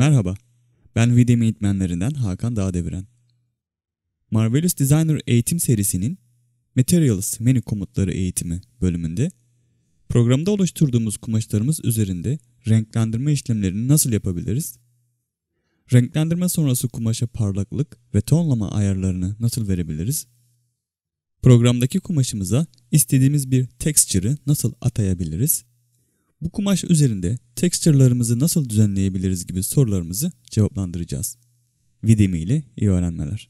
Merhaba, ben Videmi eğitmenlerinden Hakan Dağdeviren. Marvelous Designer eğitim serisinin Materials menü komutları eğitimi bölümünde programda oluşturduğumuz kumaşlarımız üzerinde renklendirme işlemlerini nasıl yapabiliriz? Renklendirme sonrası kumaşa parlaklık ve tonlama ayarlarını nasıl verebiliriz? Programdaki kumaşımıza istediğimiz bir texture'ı nasıl atayabiliriz? Bu kumaş üzerinde texture'larımızı nasıl düzenleyebiliriz gibi sorularımızı cevaplandıracağız. Videmi ile iyi öğrenmeler.